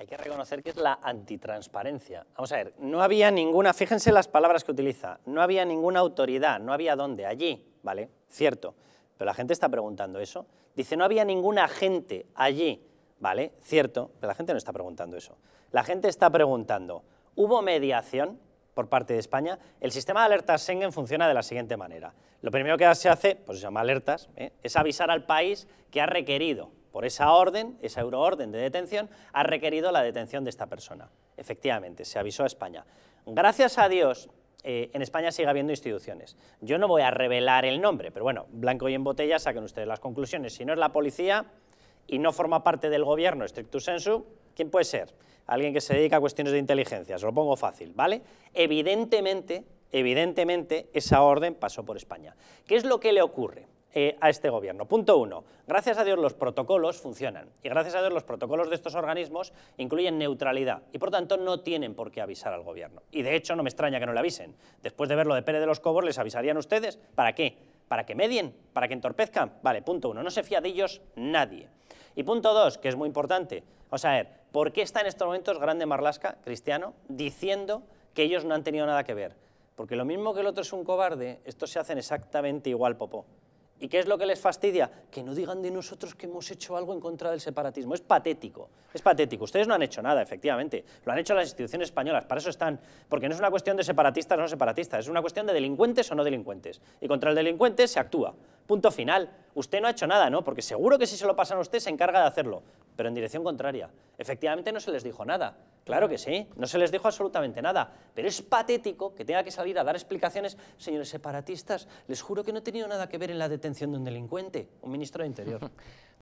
Hay que reconocer que es la antitransparencia. Vamos a ver, no había ninguna, fíjense las palabras que utiliza, no había ninguna autoridad, no había dónde, allí, ¿vale? Cierto, pero la gente está preguntando eso. Dice, no había ninguna gente allí, ¿vale? Cierto, pero la gente no está preguntando eso. La gente está preguntando, ¿hubo mediación por parte de España? El sistema de alertas Schengen funciona de la siguiente manera. Lo primero que se hace, pues se llama alertas, ¿eh? es avisar al país que ha requerido por esa orden, esa euroorden de detención, ha requerido la detención de esta persona. Efectivamente, se avisó a España. Gracias a Dios, eh, en España sigue habiendo instituciones. Yo no voy a revelar el nombre, pero bueno, blanco y en botella saquen ustedes las conclusiones. Si no es la policía y no forma parte del gobierno stricto sensu, ¿quién puede ser? Alguien que se dedica a cuestiones de inteligencia, se lo pongo fácil, ¿vale? Evidentemente, evidentemente, esa orden pasó por España. ¿Qué es lo que le ocurre? Eh, a este gobierno. Punto uno, gracias a Dios los protocolos funcionan y gracias a Dios los protocolos de estos organismos incluyen neutralidad y por tanto no tienen por qué avisar al gobierno. Y de hecho no me extraña que no le avisen. Después de ver lo de Pérez de los Cobos, ¿les avisarían ustedes? ¿Para qué? ¿Para que medien? ¿Para que entorpezcan? Vale, punto uno, no se fía de ellos nadie. Y punto dos, que es muy importante, vamos a ver, ¿por qué está en estos momentos Grande Marlasca, Cristiano, diciendo que ellos no han tenido nada que ver? Porque lo mismo que el otro es un cobarde, estos se hacen exactamente igual, Popó. ¿Y qué es lo que les fastidia? Que no digan de nosotros que hemos hecho algo en contra del separatismo. Es patético, es patético. Ustedes no han hecho nada, efectivamente. Lo han hecho las instituciones españolas, para eso están. Porque no es una cuestión de separatistas o no separatistas, es una cuestión de delincuentes o no delincuentes. Y contra el delincuente se actúa. Punto final. Usted no ha hecho nada, ¿no? Porque seguro que si se lo pasan a usted se encarga de hacerlo pero en dirección contraria. Efectivamente no se les dijo nada, claro que sí, no se les dijo absolutamente nada, pero es patético que tenga que salir a dar explicaciones, señores separatistas, les juro que no he tenido nada que ver en la detención de un delincuente, un ministro de Interior.